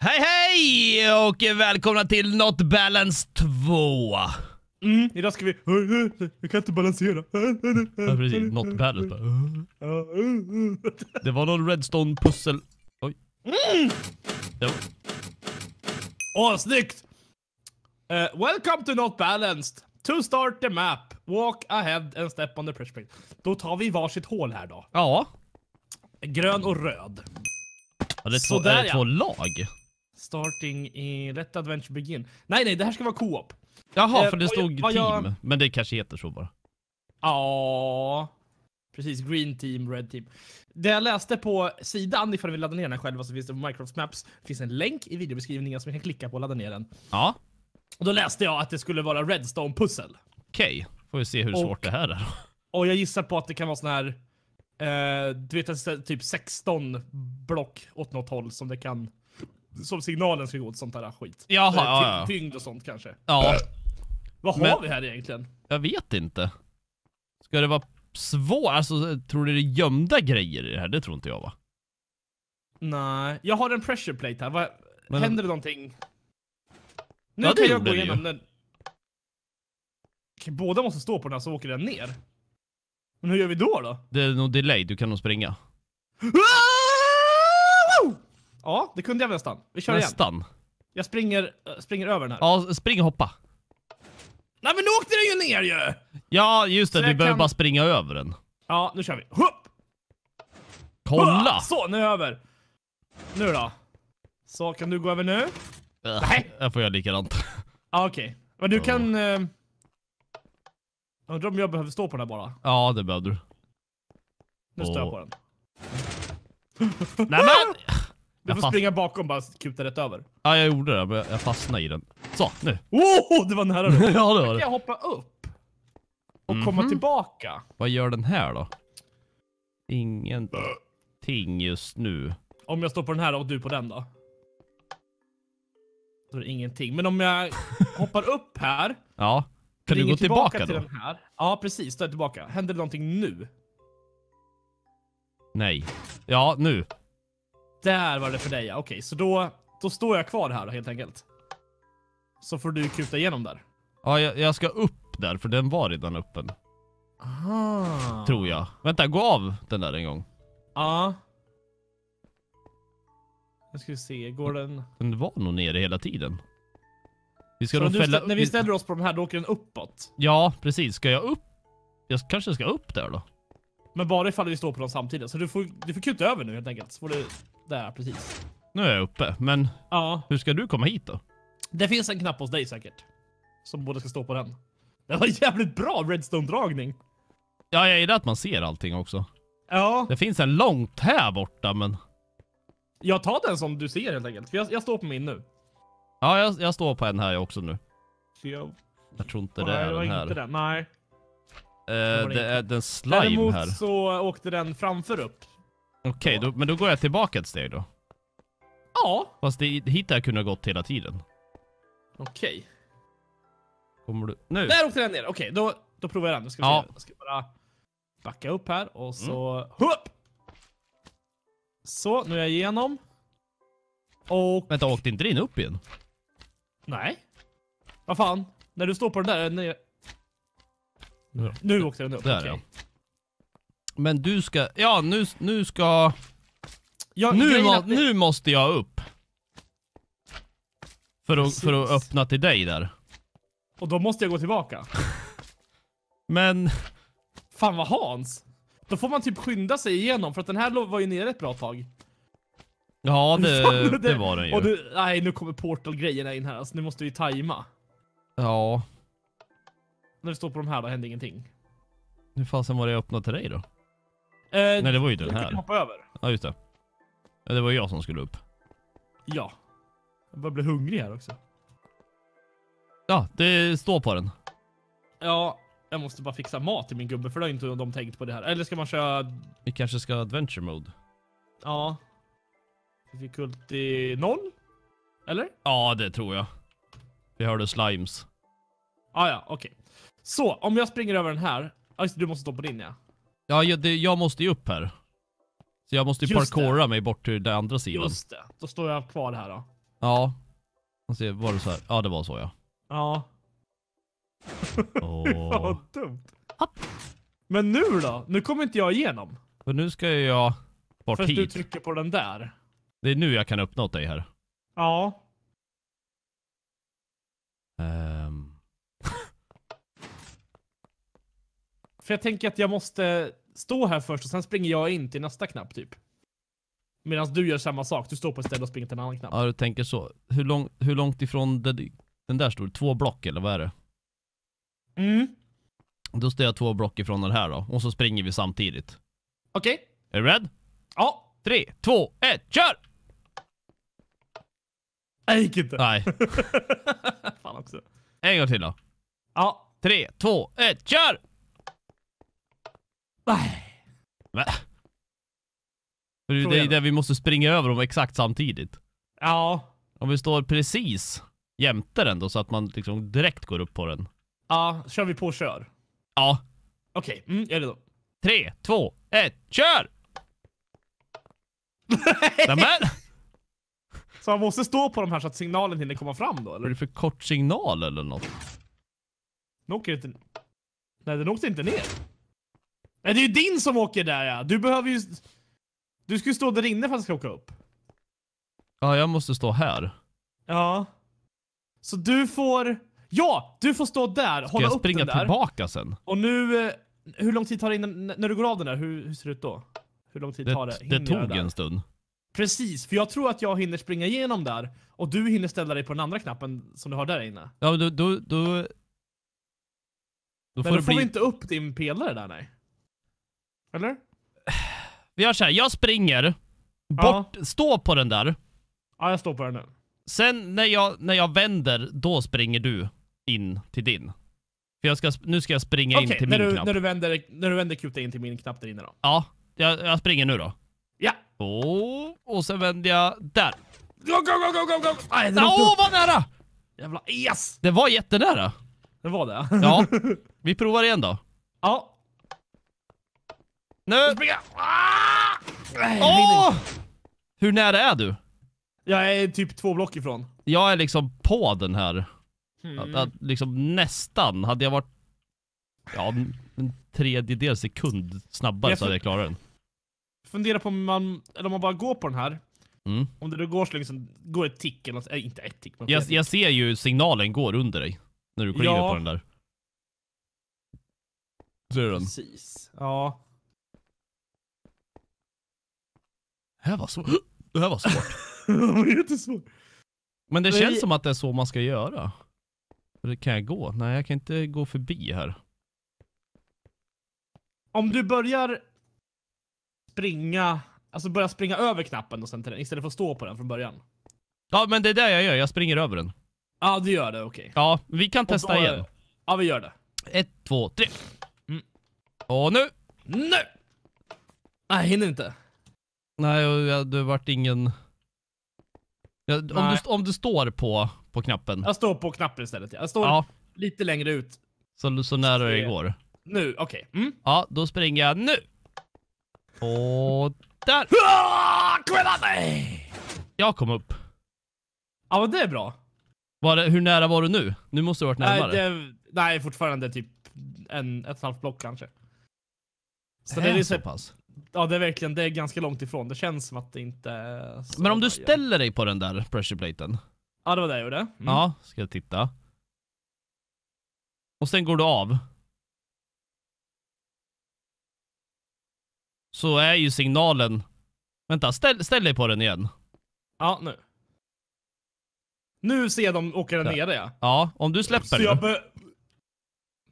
Hej hej och välkomna till Not Balance 2. Mm, idag ska vi... Jag kan inte balansera. Ja, precis. Not Balance. Mm, mm. Det var någon redstone pussel. Oj. Mm. Åh, oh, snyggt! Uh, welcome to Not Balanced. To start the map, walk ahead and step on the pressure plate. Då tar vi varsitt hål här då. Ja. Grön och röd. Ja, det är två, Sådär, är det två lag. Starting i Let Adventure Begin. Nej, nej, det här ska vara co-op. Jaha, eh, för det stod jag, team. Jag... Men det kanske heter så bara. Ja, precis. Green team, red team. Det jag läste på sidan, ifall ni vill ladda ner den själva så finns det på Microsoft Maps. Det finns en länk i videobeskrivningen som ni kan klicka på och ladda ner den. Ja. Och då läste jag att det skulle vara Redstone-pussel. Okej, okay. får vi se hur och, svårt det här är. Och jag gissar på att det kan vara sån här... Eh, du vet, typ 16 block åt något håll som det kan som signalen ska gå åt sånt där skit. Jaha, eh, ja, ja. Tyngd och sånt kanske. Ja. Vad har Men, vi här egentligen? Jag vet inte. Ska det vara svårt? Alltså, tror du det är gömda grejer i det här? Det tror inte jag, va? Nej. Jag har en pressure plate här. Vad, Men, händer det någonting? Nu ja, kan jag gå igenom den. båda måste stå på den här så åker den ner. Men hur gör vi då då? Det är nog delay, du kan nog springa. Ah! Ja, det kunde jag nästan. Vi kör nästan. igen. Jag springer, eh, springer över den här. Ja, spring och hoppa. Nej, men nu åkte den ju ner ju! Ja, just det. Så du behöver kan... bara springa över den. Ja, nu kör vi. Hopp! Kolla! Hup! Så, nu är jag över. Nu då. Så, kan du gå över nu? Äh, Nej. Jag får göra likadant. Ja, okej. Okay. Men du kan... Eh... Undrar om jag behöver stå på den här bara. Ja, det behöver du. Nu står jag på den. Nej, men... Du får springa bakom bara kuta rätt över. Ja, jag gjorde det. Men jag fastnade i den. Så, nu. Oh, det var nära då. ja, det var det. jag hoppa upp och mm -hmm. komma tillbaka. Vad gör den här då? Ingenting just nu. Om jag står på den här och du på den då? Då är det ingenting. Men om jag hoppar upp här. Ja. Kan du gå tillbaka, tillbaka då? Till här. Ja, precis. Då är jag tillbaka. Händer det någonting nu? Nej. Ja, nu. Där var det för dig, ja. Okej, så då, då står jag kvar här helt enkelt. Så får du kuta igenom där. Ja, jag, jag ska upp där, för den var redan öppen. Aha. Tror jag. Vänta, gå av den där en gång. Ja. Nu ska vi se, går den... Den var nog nere hela tiden. Vi ska så fälla... När vi ställer oss på de här, då åker den uppåt? Ja, precis. Ska jag upp? Jag kanske ska upp där då? Men bara ifall vi står på dem samtidigt. Så du får, du får kuta över nu helt enkelt. Så får du där, precis. Nu är jag uppe, men ja. hur ska du komma hit då? Det finns en knapp hos dig säkert. Som både ska stå på den. Det var jävligt bra redstone-dragning. Ja, jag gillar att man ser allting också. Ja. Det finns en långt här borta, men... Jag tar den som du ser helt enkelt. För jag, jag står på min nu. Ja, jag, jag står på en här också nu. Jag... jag tror inte det är den här. Inte den. Nej. Eh, det, det är den slime Däremot här. så åkte den framför upp. Okej, okay, men då går jag tillbaka ett steg då. Ja. Fast det, hit där kunde ha gått hela tiden. Okej. Okay. Kommer du... Nu! Där åkte den ner! Okej, okay, då, då provar jag den. Nu ska ja. Jag ska bara backa upp här och så... Mm. Hupp! Så, nu är jag igenom. Och... Vänta, åkte inte din upp igen? Nej. Vad fan? När du står på den där... Nu, nu åkte den upp. Där, okay. ja. Men du ska, ja nu, nu ska... Jag, nu, må, det... nu måste jag upp. För att, för att öppna till dig där. Och då måste jag gå tillbaka. Men... Fan vad Hans. Då får man typ skynda sig igenom för att den här var ju nere ett bra tag. Ja, det, Fan, det, det var den ju. Och du, nej, nu kommer portal-grejerna in här. Alltså, nu måste vi tajma. Ja. När vi står på de här, då händer ingenting. Hur fasen var det jag öppnade till dig då? Eh, Nej, det var ju den här. hoppa över. Ja, just det. Ja, det var jag som skulle upp. Ja. Jag börjar bli hungrig här också. Ja, det står på den. Ja, jag måste bara fixa mat till min gubbe för det har inte de tänkt på det här. Eller ska man köra... Vi kanske ska adventure mode. Ja. Difficulty noll? Eller? Ja, det tror jag. Vi hörde slimes. Ah, ja, okej. Okay. Så, om jag springer över den här. Ah, just, du måste stå på din, ja. Ja, jag, det, jag måste ju upp här. Så jag måste ju Just parkoura mig bort till den andra sidan. Just det. Då står jag kvar här då. Ja. Se, var det så här? Ja, det var så ja. Ja. Oh. Vad dumt. Hopp. Men nu då? Nu kommer inte jag igenom. För nu ska jag bort Först hit. du trycker på den där. Det är nu jag kan öppna åt dig här. Ja. Uh. För jag tänker att jag måste stå här först och sen springer jag in till nästa knapp typ. Medan du gör samma sak. Du står på ett ställe och springer till en annan knapp. Ja, du tänker så. Hur, lång, hur långt ifrån det, den där stod Två block eller vad är det? Mm. Då står jag två block ifrån den här då. Och så springer vi samtidigt. Okej. Okay. Är du rädd? Ja. Tre, två, ett, kör! Jag gick inte. Nej. Fan också. En gång till då. Ja. Tre, två, ett, kör! Nej. Va? det är ju det, det vi måste springa över dem exakt samtidigt. Ja. Om vi står precis jämte den då så att man liksom direkt går upp på den. Ja, kör vi på och kör? Ja. Okej, okay. mm, jag är redo. Tre, två, ett, kör! Nämen! Så man måste stå på de här så att signalen hinner komma fram då, eller? Är det för kort signal eller något? Den åker inte... Nej, den åkte inte ner. Nej, det är ju din som åker där, ja. Du behöver ju... Du ska ju stå där inne för att ska åka upp. Ja, jag måste stå här. Ja. Så du får... Ja, du får stå där. Ska hålla jag upp springa den där. tillbaka sen? Och nu... Eh, hur lång tid tar det innan... När du går av den där, hur, hur ser det ut då? Hur lång tid det, tar det? Hinner det tog en stund. Precis, för jag tror att jag hinner springa igenom där. Och du hinner ställa dig på den andra knappen som du har där inne. Ja, då... då, då... då får Men då får bli... vi inte upp din pelare där, nej. Eller? Vi gör såhär, jag springer. Bort, ja. Stå på den där. Ja, jag står på den nu. Sen när jag, när jag vänder, då springer du in till din. För jag ska, nu ska jag springa okay, in till min du, knapp. När du vänder, när du vänder QT in till min knapp där inne då. Ja, jag, jag springer nu då. Ja. Oh, och sen vänder jag där. Go, go, go, go, go, go! Åh, oh, vad nära! Jävla yes! Det var jättenära. Det var det? Ja. Vi provar igen då. Ja. Nu! Springa! Ah! Hur nära är du? Jag är typ två block ifrån. Jag är liksom på den här. Mm. Att, att, liksom nästan. Hade jag varit ja, en tredjedel sekund snabbare så hade jag klarat den. Fundera på om man, eller om man bara går på den här. Mm. Om det går så länge går ett tick eller något, äh, inte ett tick. Men jag, jag ser ju signalen går under dig. När du kliver ja. på den där. Ser du den? Precis. Ja. Det här var svårt. Det här var svårt. det var jättesvårt. Men det Men känns som att det är så man ska göra. Kan jag gå? Nej, jag kan inte gå förbi här. Om du börjar springa, alltså börja springa över knappen och sen till den, istället för att stå på den från början. Ja, men det är det jag gör. Jag springer över den. Ja, du gör det, okej. Okay. Ja, vi kan testa igen. Ja, vi gör det. Ett, två, tre. Mm. Och nu! Nu! Nej, hinner inte. Nej, det vart ingen... Ja, om, du, om du står på, på knappen. Jag står på knappen istället. Jag står ja. lite längre ut. Så, så nära det går. Nu, okej. Okay. Mm. Ja, då springer jag nu. Och där. Ah, kom mig! Jag kom upp. Ja, men det är bra. Var det, hur nära var du nu? Nu måste du ha varit närmare. Nej, det, nej fortfarande typ en, ett halvt block kanske. Så det är, det är liksom- så pass ja, det är verkligen det är ganska långt ifrån. Det känns som att det inte är Men om du ställer dig på den där pressureplaten. Ja, det var det jag gjorde. Mm. Ja, ska jag titta. Och sen går du av. Så är ju signalen... Vänta, ställ, ställ dig på den igen. Ja, nu. Nu ser jag dem åka där nere, ja. Ja, om du släpper Så jag nu.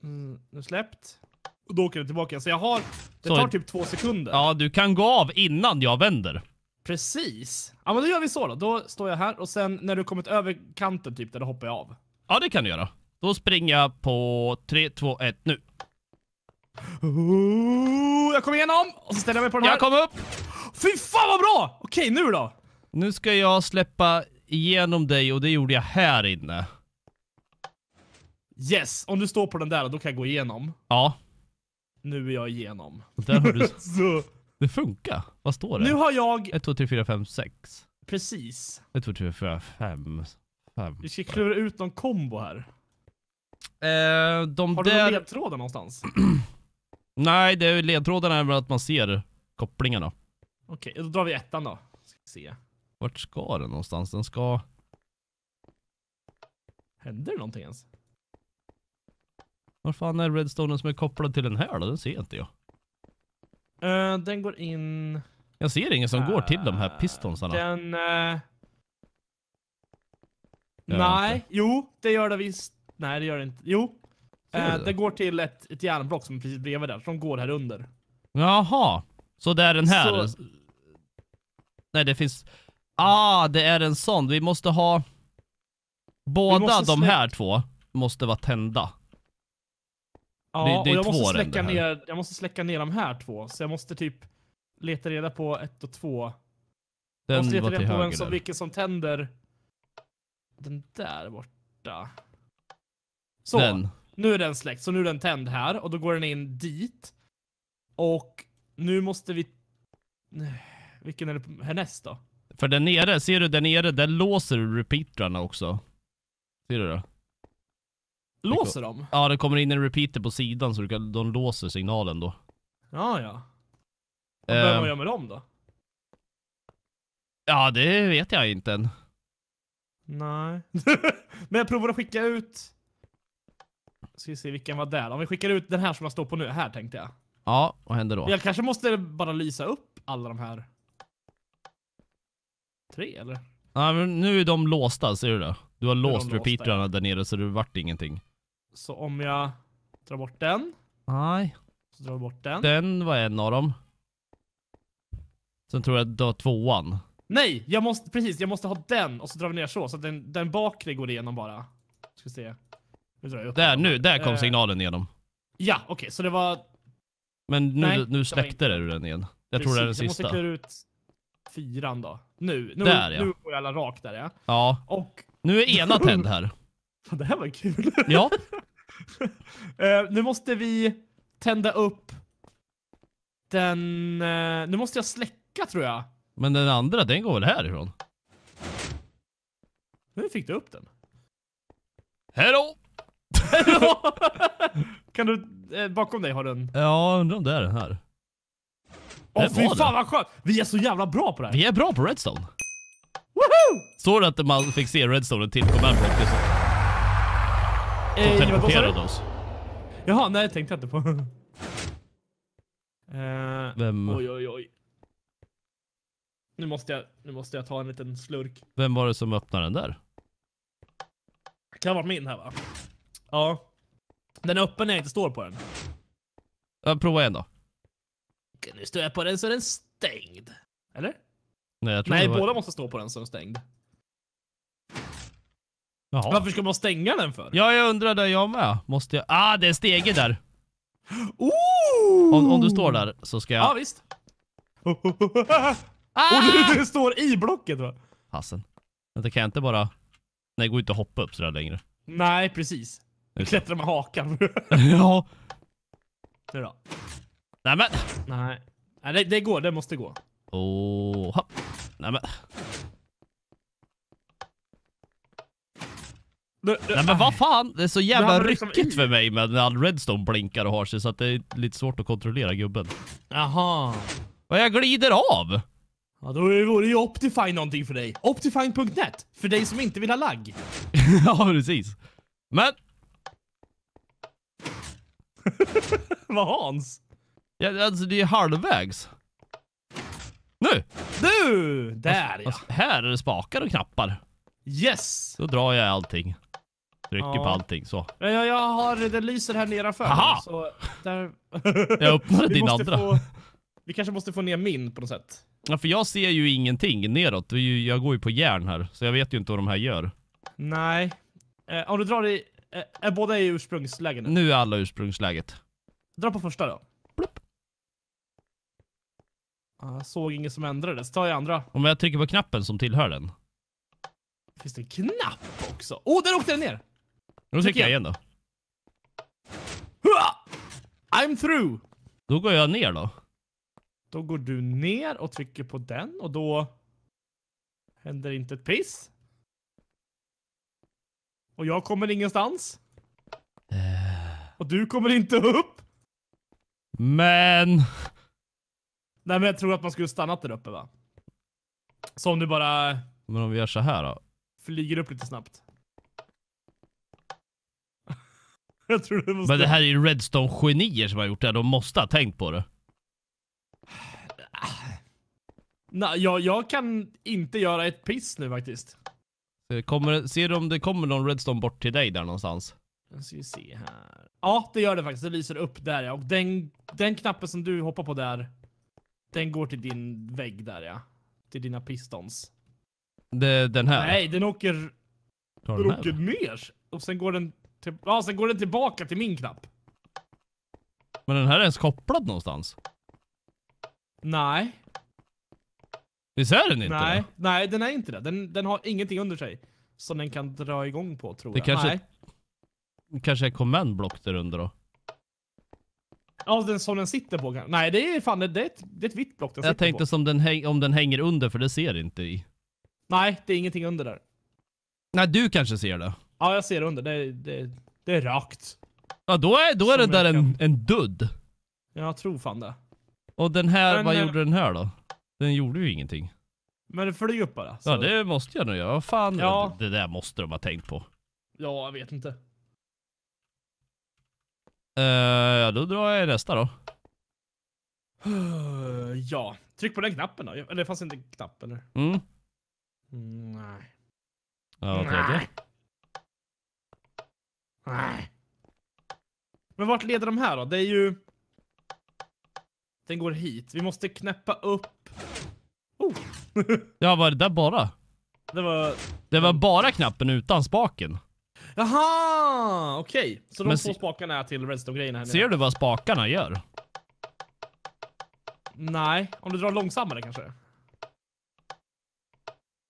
Mm, nu släppt. Och då åker den tillbaka. Så jag har... Det tar typ två sekunder. Ja, du kan gå av innan jag vänder. Precis. Ja, men då gör vi så då. Då står jag här och sen när du kommit över kanten typ, där då hoppar jag av. Ja, det kan du göra. Då springer jag på 3, 2, 1, nu. Oh, jag kommer igenom och så ställer jag mig på den här. Jag kom upp! Fy fan vad bra! Okej, nu då? Nu ska jag släppa igenom dig och det gjorde jag här inne. Yes, om du står på den där då kan jag gå igenom. Ja nu är jag igenom. Där har du... Det funkar. Vad står det? Nu har jag... 1, 2, 3, 4, 5, 6. Precis. 1, 2, 3, 4, 5. 5. Vi ska klura ut någon kombo här. Eh, de har du där... ledtrådar någonstans? Nej, det är ledtrådarna är att man ser kopplingarna. Okej, okay, då drar vi ettan då. Ska se. Vart ska den någonstans? Den ska... Händer det någonting ens? Var fan är redstonen som är kopplad till den här då? Den ser inte jag. Uh, eh, den går in... Jag ser ingen som uh, går till de här eh, pistonsarna. Den... Uh... Nej, inte. jo, det gör det visst. Nej, det gör det inte. Jo, det? det går till ett, ett järnblock som är precis bredvid där, som går här under. Jaha, så det är den här. Så... Nej, det finns... Ah, det är en sån. Vi måste ha... Båda måste de här två måste vara tända. Ja, det, det och jag måste, släcka ner, jag måste släcka ner de här två. Så jag måste typ leta reda på ett och två. Den måste leta reda på vem som, vilken som tänder. Den där borta. Så, den. nu är den släckt. Så nu är den tänd här och då går den in dit. Och nu måste vi... Vilken är det härnäst då? För den nere, ser du där nere, Den låser repeatrarna också. Ser du det? Låser de? Ja, det kommer in en repeater på sidan så kan, de låser signalen då. Ja, ja. Ehm. Vad behöver man göra med dem då? Ja, det vet jag inte än. Nej. Men jag provar att skicka ut... Ska vi se vilken var där. Om vi skickar ut den här som jag står på nu. Här tänkte jag. Ja, vad händer då? Jag kanske måste bara lysa upp alla de här. Tre eller? Nej men nu är de låsta, ser du det? Du har låst repeaterarna där nere så det vart ingenting. Så om jag drar bort den. Nej. Så drar vi bort den. Den var en av dem. Sen tror jag att du tvåan. Nej, jag måste, precis, jag måste ha den. Och så drar vi ner så, så att den, den bakre går igenom bara. Ska se. Nu drar jag upp där, den. nu, där kom eh. signalen igenom. Ja, okej, okay, så det var... Men nu, Nej, nu släckte det du den igen. Jag precis, tror det är den sista. Jag måste klura ut fyran då. Nu, nu, där, ja. nu går jag alla rakt där, ja. Ja. Och... Nu är ena tänd här. Fan, det här var kul. Ja. uh, nu måste vi tända upp den... Uh, nu måste jag släcka, tror jag. Men den andra, den går väl härifrån? Nu fick du upp den. Hello! Hello! kan du... Eh, bakom dig har du en.. Ja, undrar om det är den här. Åh oh, fy fan vad skönt! Vi är så jävla bra på det här. Vi är bra på redstone. Woho! Står det att man fick se redstone till command block? Eh, teleporterade oss. Jaha, nej, tänkte jag inte på. eh, Vem? Oj, oj, oj. Nu måste, jag, nu måste jag ta en liten slurk. Vem var det som öppnade den där? Det kan ha varit min här va? Ja. Den är öppen när jag inte står på den. Ja, prova igen då. Okej, nu står jag på den så är den stängd. Eller? Nej, jag tror Nej var... båda måste stå på den så är den stängd. Jaha. Varför ska man stänga den för? Ja, jag undrar det jag med. Måste jag... Ah, det är en stege där. Ooh! Om, om du står där så ska jag... Ja, visst. ah! Och du ah! det står i blocket, va? Hassen. Vänta, kan jag inte bara... Nej, det går inte att hoppa upp sådär längre. Nej, precis. Du klättrar med hakan. ja. Nu då. Nej, men... Nej. Nej, det, det går. Det måste gå. Åh, oh, hopp. Nej, men... Nej men vad fan, det är så jävla liksom ryckigt liksom för mig med när all redstone blinkar och har sig så att det är lite svårt att kontrollera gubben. Jaha. Vad jag glider av. Ja, då vore ju Optifine någonting för dig. Optifine.net, för dig som inte vill ha lagg. ja, precis. Men... vad Hans? Ja, alltså det är halvvägs. Nu! Nu! Där alltså, ja. Alltså, här är det spakar och knappar. Yes! Då drar jag allting. Trycker ja. på allting så. Ja, jag har, den lyser här nedanför. Aha! där... jag öppnade din andra. Få, vi kanske måste få ner min på något sätt. Ja, för jag ser ju ingenting neråt. Jag går ju på järn här, så jag vet ju inte vad de här gör. Nej. Eh, om du drar i... Eh, eh är båda i ursprungsläget nu? Nu är alla ursprungsläget. Dra på första då. Plupp. Jag såg inget som ändrades. Ta i andra. Om jag trycker på knappen som tillhör den. Finns det en knapp också? Åh, oh, där åkte den ner! Då trycker jag igen då. I'm through! Då går jag ner då. Då går du ner och trycker på den och då händer inte ett piss. Och jag kommer ingenstans. Eh. Och du kommer inte upp. Men... Nej, men jag tror att man skulle stannat där uppe, va? Så om du bara... Men om vi gör så här då? Flyger upp lite snabbt. jag tror det måste... Men det här är ju Redstone-genier som har gjort det här. De måste ha tänkt på det. Nej, jag, jag kan inte göra ett piss nu faktiskt. Kommer, ser du om det kommer någon Redstone bort till dig där någonstans? Nu ska vi se här. Ja, det gör det faktiskt. Det lyser upp där ja. Och den, den knappen som du hoppar på där, den går till din vägg där ja. Till dina pistons. Det, den här? Nej, den åker, den, den åker ner. Och sen går den till, ja, sen går den tillbaka till min knapp. Men den här är ens kopplad någonstans. Nej. Visst är den inte Nej, det? nej den är inte det. Den, den har ingenting under sig som den kan dra igång på, tror det jag. Kanske, nej. Det kanske är command-block där under då? Ja, den som den sitter på. Nej, det är fan det är ett, det är ett vitt block den Jag tänkte på. som den häng, om den hänger under, för det ser inte i. Nej, det är ingenting under där. Nej, du kanske ser det. Ja, jag ser under. Det, det, det är rakt. Ja, då är, då är det där en, kan- en dudd. Jag tror fan det. Och den här, Men, vad eh, gjorde den här då? Den gjorde ju ingenting. Men det flyger upp bara. så- Ja, det måste jag nog göra. Vad Fan, Ja. det, det där måste de ha tänkt på. ja, jag vet inte. Eh, ja, då drar jag nästa då. ja. Tryck på den knappen då. Eller det fanns inte en knapp eller? Mm. Mm, nej. Ja, tredje. Nej. Nej. Men vart leder de här då? Det är ju... Den går hit. Vi måste knäppa upp... Oh. ja, var det där bara? Det var... Det var bara knappen utan spaken. Jaha! Okej. Okay. Så de Men två spakarna är till redstone-grejerna här Ser du vad spakarna gör? Nej. Om du drar långsammare kanske?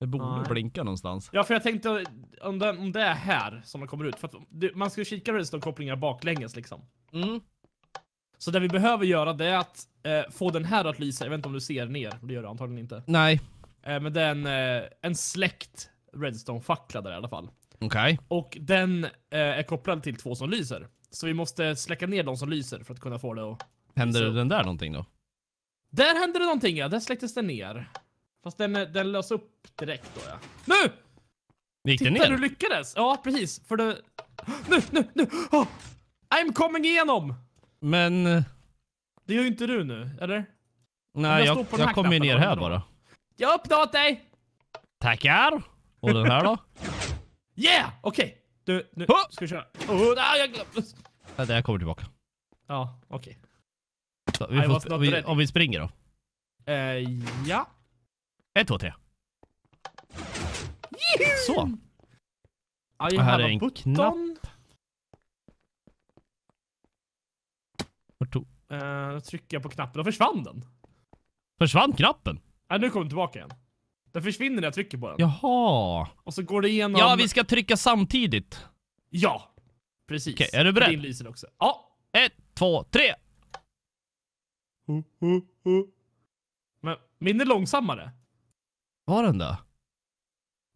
Det borde Nej. blinka någonstans. Ja, för jag tänkte om det, om det är här som de kommer ut. För att, man ska kika på de kopplingar baklänges liksom. Mm. Så det vi behöver göra det är att eh, få den här att lysa. Jag vet inte om du ser ner. Det gör du antagligen inte. Nej. Eh, men det är en, eh, en släkt redstone-fackla där i alla fall. Okej. Okay. Och den eh, är kopplad till två som lyser. Så vi måste släcka ner de som lyser för att kunna få det att... Händer det den där någonting då? Där hände det någonting, ja. Där släcktes den ner. Fast den, den lös upp direkt då, ja. Nu! Gick Titta, den ner? du lyckades! Ja, precis. För du. Nu, nu, nu! Oh! I'm coming igenom! Men... Eh, det gör ju inte du nu, eller? Nej, jag, jag, jag kommer ju ner här då. bara. Jag öppnar åt dig! Tackar! Och den här då? yeah! Okej. Okay. Du, nu oh! ska vi köra. Oh, nej, jag glömde. det här kommer tillbaka. Ja, okej. Okay. Om vi springer då? Uh, ja. 1, 2, 3. Så. I och här är en button. knapp. Vart tog... Uh, trycker jag på knappen, då försvann den. Försvann knappen? Nej, nu kommer den tillbaka igen. Den försvinner när jag trycker på den. Jaha. Och så går det igenom... Ja, vi ska trycka samtidigt. Ja, precis. Okej, okay, är du beredd? Din lyser också. Ja. Ett, två, tre. Uh, uh, uh. Men min är långsammare. Har den det?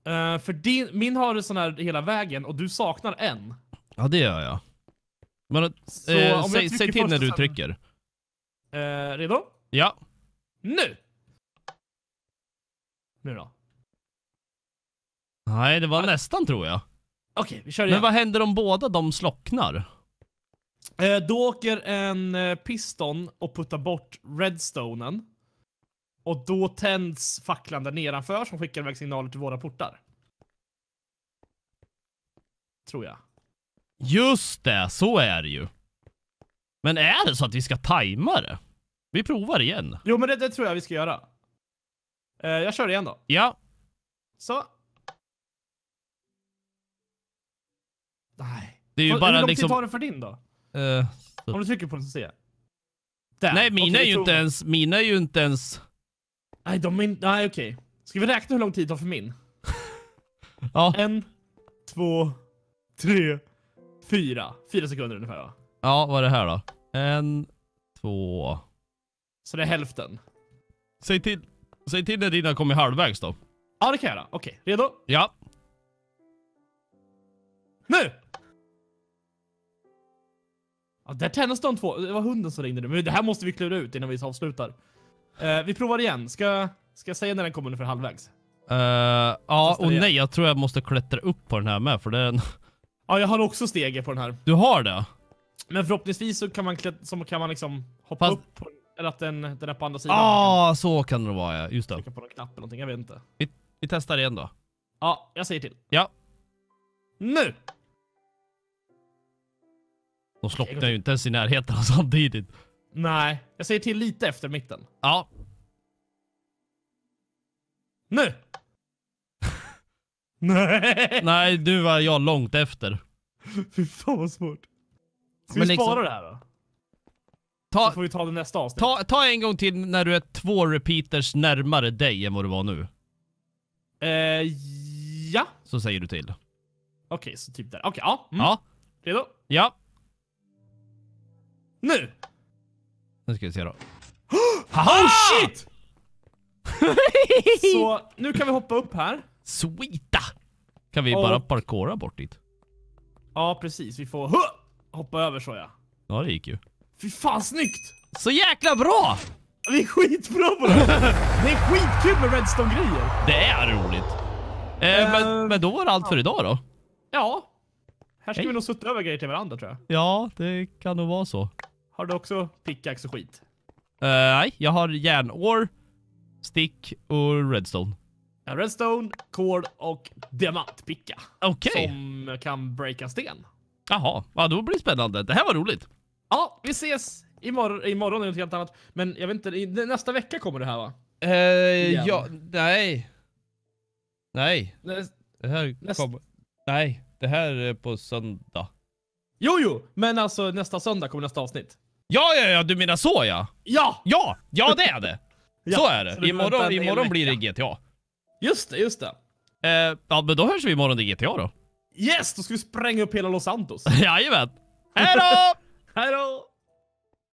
Uh, för din, min har du sån här hela vägen och du saknar en. Ja, det gör jag. Men, eh, säg, säg till när du sen... trycker. Uh, redo? Ja. Nu! Nu då? Nej, det var ah. nästan tror jag. Okej, okay, vi kör igen. Men vad händer om båda de slocknar? Eh, då åker en eh, piston och puttar bort redstonen. Och då tänds facklan där nedanför som skickar iväg signaler till våra portar. Tror jag. Just det, så är det ju. Men är det så att vi ska tajma det? Vi provar igen. Jo, men det, det tror jag vi ska göra. Eh, jag kör igen då. Ja. Så. Nej. Det är ju Hur bara lång liksom... tid tar det för din då? Uh, Om du trycker på den så ser jag. Där. Nej, mina är, ju inte ens, mina är ju inte ens... Nej, de är inte... Nej, okej. Ska vi räkna hur lång tid det tar för min? ja. En, två, tre, fyra. Fyra sekunder ungefär, va? Ja, vad är det här då? En, två... Så det är hälften. Säg till, säg till när dina kommer halvvägs då. Ja, det kan jag göra. Okej, okay. redo? Ja. Nu! Ja, där tändes de två. Det var hunden som ringde nu. Men det här måste vi klura ut innan vi avslutar. Uh, vi provar igen. Ska, ska jag säga när den kommer ungefär halvvägs? Uh, ja, och nej. Jag tror jag måste klättra upp på den här med, för den... Ja, jag har också stege på den här. Du har det? Men förhoppningsvis så kan man, så kan man liksom hoppa Fast... upp. Eller att den, den är på andra sidan. Ja, ah, så kan det vara, ja. Just det. Trycka på någon knapp eller någonting, jag vet inte. Vi, vi testar igen då. Ja, jag säger till. Ja. Nu! De slocknar ju inte ens i närheten samtidigt. Nej, jag säger till lite efter mitten. Ja. Nu! Nej! Nej, du var jag långt efter. Fy fan vad svårt. Ska Men vi liksom... spara det här då? Ta, så får vi ta det nästa avsnitt. Ta, ta en gång till när du är två repeaters närmare dig än vad du var nu. Eh, ja. Så säger du till. Okej, okay, så typ där. Okej, okay, ja. Mm. Ja. Redo? Ja. Nu! Nu ska vi se då. Haha! Oh shit! Så nu kan vi hoppa upp här. Sweeta! Kan vi Och... bara parkora bort dit? Ja, precis. Vi får hoppa över så ja. Ja, det gick ju. Fy fan, snyggt! Så jäkla bra! Vi är skitbra på det. det är skitkul med redstone-grejer. Det är roligt. Eh, uh, men, men då var det allt för idag då? Ja. Här ska Hej. vi nog sutta över grejer till varandra tror jag. Ja, det kan nog vara så. Har du också pickaxe och skit? Uh, nej, jag har järnår, stick och redstone. Ja, redstone, kol och diamantpicka. Okej. Okay. Som kan breaka sten. Jaha, ja, då blir det spännande. Det här var roligt. Ja, vi ses imorgon. Imorgon är något helt annat. Men jag vet inte, nästa vecka kommer det här va? Uh, ja, nej. Nej. det här kommer... Nej, det här är på söndag. Jo, jo, men alltså nästa söndag kommer nästa avsnitt. Ja, ja, ja, du menar så ja. Ja! Ja, ja det är det. ja, så är det. Så imorgon, imorgon blir det GTA. Just det, just det. Eh, ja, men då hörs vi imorgon i GTA då. Yes, då ska vi spränga upp hela Los Santos. Jajamän. Hej då! Hej då!